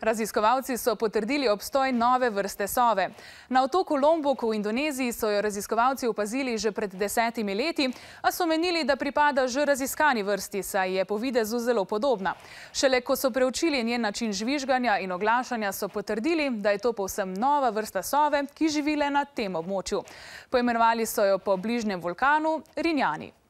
Raziskovalci so potrdili obstoj nove vrste sove. Na otoku Lombok v Indoneziji so jo raziskovalci upazili že pred desetimi leti, a so menili, da pripada že raziskani vrsti, saj je po videzu zelo podobna. Šele ko so preučili njen način žvižganja in oglašanja, so potrdili, da je to povsem nova vrsta sove, ki živile na tem območju. Poimenovali so jo po bližnjem vulkanu Rinjani.